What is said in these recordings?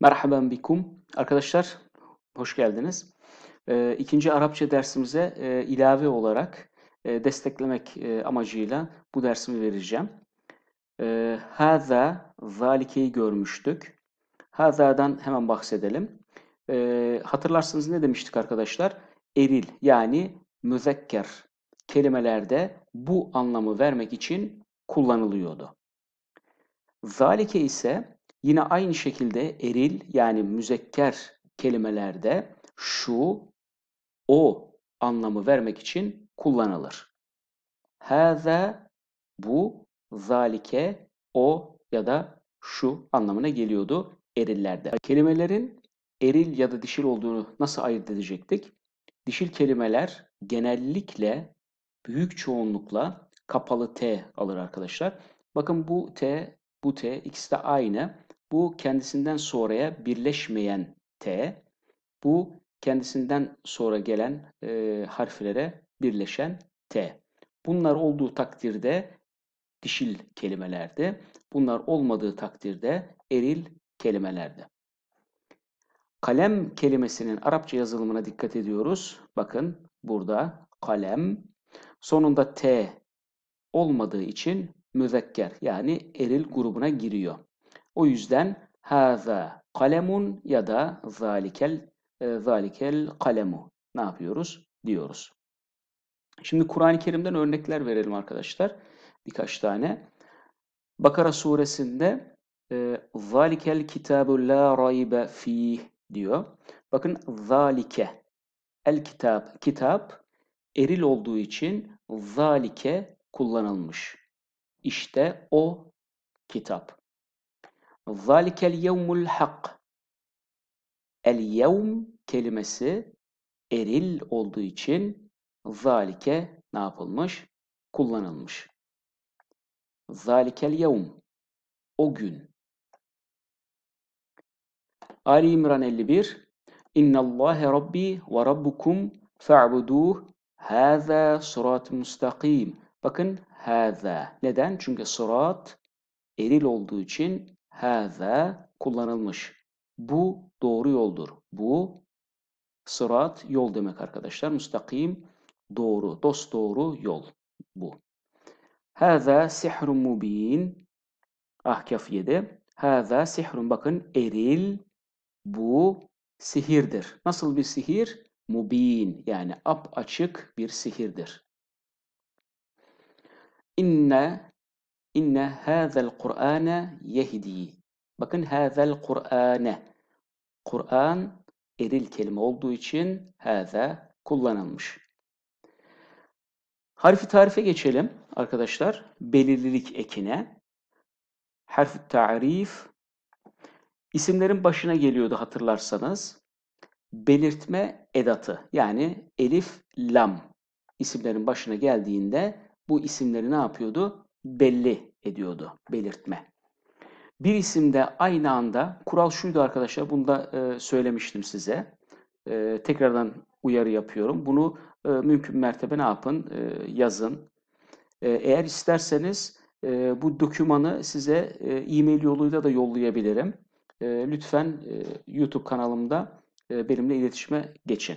Merhaba bikum. Arkadaşlar hoş geldiniz. E, ikinci Arapça dersimize e, ilave olarak e, desteklemek e, amacıyla bu dersimi vereceğim. E, ee, Haza, zalikeyi görmüştük. Haza'dan hemen bahsedelim. Ee, hatırlarsınız ne demiştik arkadaşlar? Eril yani müzekker kelimelerde bu anlamı vermek için kullanılıyordu. Zalike ise Yine aynı şekilde eril yani müzekker kelimelerde şu, o anlamı vermek için kullanılır. Hâze, bu, zalike, o ya da şu anlamına geliyordu erillerde. Kelimelerin eril ya da dişil olduğunu nasıl ayırt edecektik? Dişil kelimeler genellikle büyük çoğunlukla kapalı T alır arkadaşlar. Bakın bu T, bu T ikisi de aynı. Bu kendisinden sonraya birleşmeyen T. Bu kendisinden sonra gelen e, harflere birleşen T. Bunlar olduğu takdirde dişil kelimelerde, bunlar olmadığı takdirde eril kelimelerde. Kalem kelimesinin Arapça yazılımına dikkat ediyoruz. Bakın burada kalem sonunda T olmadığı için müzekker yani eril grubuna giriyor. O yüzden haza kalemun ya da zalikel e, zalikel kalemu ne yapıyoruz diyoruz. Şimdi Kur'an-ı Kerim'den örnekler verelim arkadaşlar. Birkaç tane. Bakara suresinde e, zalikel kitabu la raybe fih diyor. Bakın zalike el kitap kitap eril olduğu için zalike kullanılmış. İşte o kitap. Zalikel yevmul hak. El kelimesi eril olduğu için zalike ne yapılmış? Kullanılmış. Zalikel yevm. O gün. Ali İmran 51 İnnallâhe Rabbi ve Rabbukum fe'buduh hâzâ sırat müstakim. Bakın hâzâ. Neden? Çünkü sırat eril olduğu için Hâzâ kullanılmış. Bu doğru yoldur. Bu sırat yol demek arkadaşlar. Müstakim doğru, dost doğru yol bu. Hâzâ sihrun mubin. Ahkaf 7. Hâzâ sihrun bakın eril bu sihirdir. Nasıl bir sihir? Mubin yani ap açık bir sihirdir. İnne İnne hâzel Kur'âne yehdi. Bakın hâzel Kur'âne. Kur'an eril kelime olduğu için hâze kullanılmış. Harfi tarife geçelim arkadaşlar. Belirlilik ekine. Harf tarif. İsimlerin başına geliyordu hatırlarsanız. Belirtme edatı yani elif, lam isimlerin başına geldiğinde bu isimleri ne yapıyordu? belli ediyordu belirtme. Bir isimde aynı anda kural şuydu arkadaşlar bunu da e, söylemiştim size. E, tekrardan uyarı yapıyorum. Bunu e, mümkün mertebe ne yapın? E, yazın. E, eğer isterseniz e, bu dokümanı size e, e-mail yoluyla da yollayabilirim. E, lütfen e, YouTube kanalımda e, benimle iletişime geçin.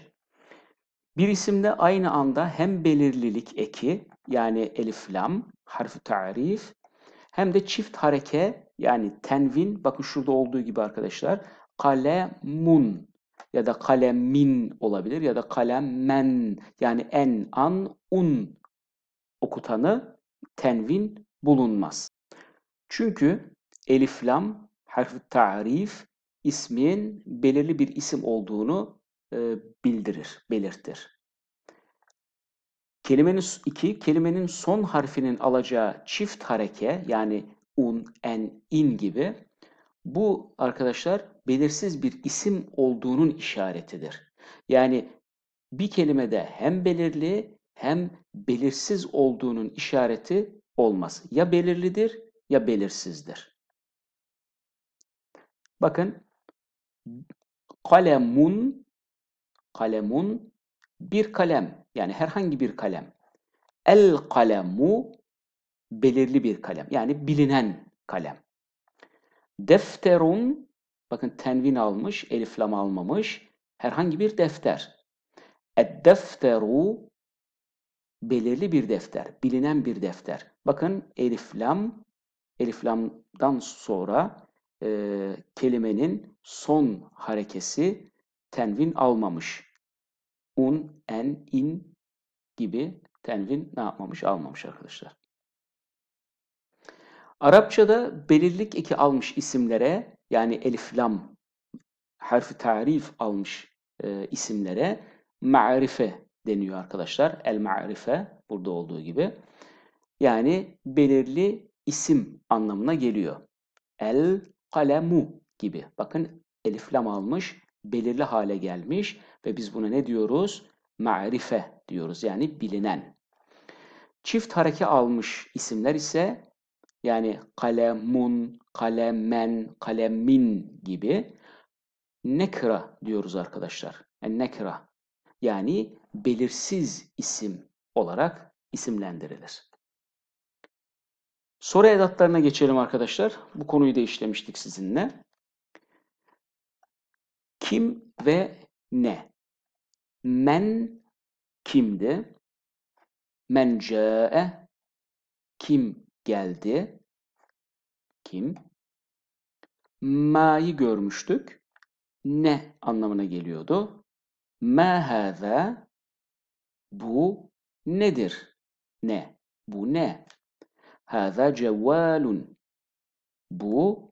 Bir isimde aynı anda hem belirlilik eki yani elif lam harfi tarif hem de çift hareke yani tenvin bakın şurada olduğu gibi arkadaşlar kalemun ya da kalemin olabilir ya da kalemmen yani en an un okutanı tenvin bulunmaz. Çünkü elif lam harfi tarif ismin belirli bir isim olduğunu e, bildirir, belirtir. Kelimenin iki, kelimenin son harfinin alacağı çift hareke yani un, en, in gibi bu arkadaşlar belirsiz bir isim olduğunun işaretidir. Yani bir kelimede hem belirli hem belirsiz olduğunun işareti olmaz. Ya belirlidir ya belirsizdir. Bakın kalemun Kalemun bir kalem yani herhangi bir kalem. El kalemu belirli bir kalem yani bilinen kalem. Defterun bakın tenvin almış, eliflam almamış herhangi bir defter. Ed defteru belirli bir defter, bilinen bir defter. Bakın eliflam, eliflamdan sonra e, kelimenin son harekesi tenvin almamış. Un, en, in gibi tenvin ne yapmamış? Almamış arkadaşlar. Arapçada belirlik eki almış isimlere yani elif, lam, harfi tarif almış e, isimlere ma'rife deniyor arkadaşlar. El ma'rife burada olduğu gibi. Yani belirli isim anlamına geliyor. El kalemu gibi. Bakın elif lam almış belirli hale gelmiş ve biz buna ne diyoruz? Ma'rife diyoruz yani bilinen. Çift hareke almış isimler ise yani kalemun, kalemen, kalemin gibi nekra diyoruz arkadaşlar. Yani e, nekra yani belirsiz isim olarak isimlendirilir. Soru edatlarına geçelim arkadaşlar. Bu konuyu da işlemiştik sizinle kim ve ne. Men kimdi? Men ca'e kim geldi? Kim? Ma'yı görmüştük. Ne anlamına geliyordu? Ma hâzâ bu nedir? Ne? Bu ne? Hâzâ cevvalun. Bu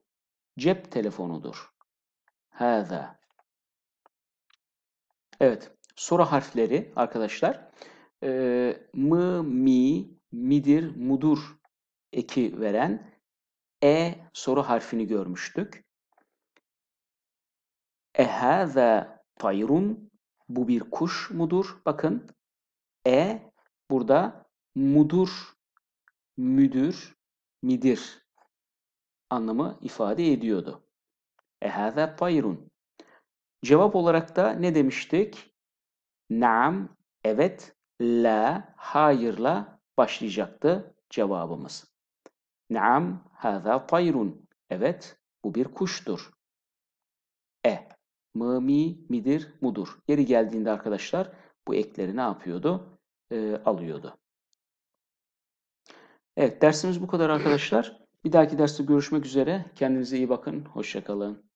cep telefonudur. Hâzâ Evet, soru harfleri arkadaşlar e, mı, mi, midir, mudur eki veren e soru harfini görmüştük. ve tayrun bu bir kuş mudur? Bakın e burada mudur, müdür, midir anlamı ifade ediyordu. ve tayrun Cevap olarak da ne demiştik? Nam, evet, la, hayırla başlayacaktı cevabımız. Nam, haza tayrun. Evet, bu bir kuştur. E, mı, mi, midir, mudur. Yeri geldiğinde arkadaşlar bu ekleri ne yapıyordu? E, alıyordu. Evet, dersimiz bu kadar arkadaşlar. Bir dahaki derste görüşmek üzere. Kendinize iyi bakın. Hoşçakalın.